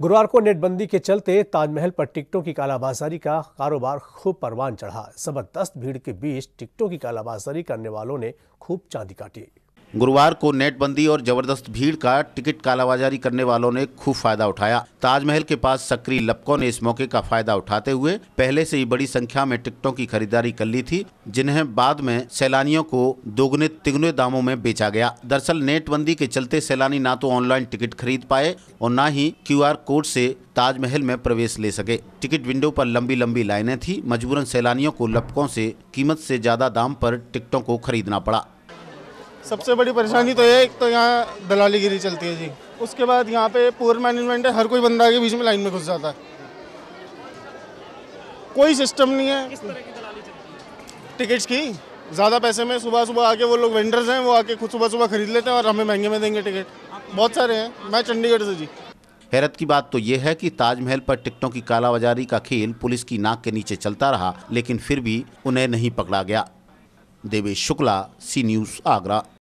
गुरुवार को नेटबंदी के चलते ताजमहल पर टिकटों की कालाबाजारी का कारोबार खूब परवान चढ़ा जबरदस्त भीड़ के बीच टिकटों की कालाबाजारी करने वालों ने खूब चांदी काटी गुरुवार को नेटबंदी और जबरदस्त भीड़ का टिकट कालाबाजारी करने वालों ने खूब फायदा उठाया ताजमहल के पास सक्रिय लपकों ने इस मौके का फायदा उठाते हुए पहले से ही बड़ी संख्या में टिकटों की खरीदारी कर ली थी जिन्हें बाद में सैलानियों को दोगुने तिगुने दामों में बेचा गया दरअसल नेटबंदी के चलते सैलानी न तो ऑनलाइन टिकट खरीद पाए और न ही क्यू कोड से ताजमहल में प्रवेश ले सके टिकट विंडो पर लंबी लंबी लाइनें थी मजबूरन सैलानियों को लपकों से कीमत से ज्यादा दाम पर टिकटों को खरीदना पड़ा सबसे बड़ी परेशानी तो ये एक तो यहाँ दलाली गिरी चलती है जी उसके बाद यहाँ पे पुअर मैनेजमेंट है हर कोई बंदा के बीच में लाइन में घुस जाता है कोई सिस्टम नहीं है टिकट्स की ज़्यादा पैसे में सुबह सुबह आके वो लोग वेंडर्स हैं वो आके खुद सुबह सुबह खरीद लेते हैं और हमें महंगे में देंगे टिकट बहुत सारे हैं मैं चंडीगढ़ से जी हैरत की बात तो यह है कि ताजमहल पर टिकटों की कालाबाजारी का खेल पुलिस की नाक के नीचे चलता रहा लेकिन फिर भी उन्हें नहीं पकड़ा गया Debe Shukla, C. News Agra.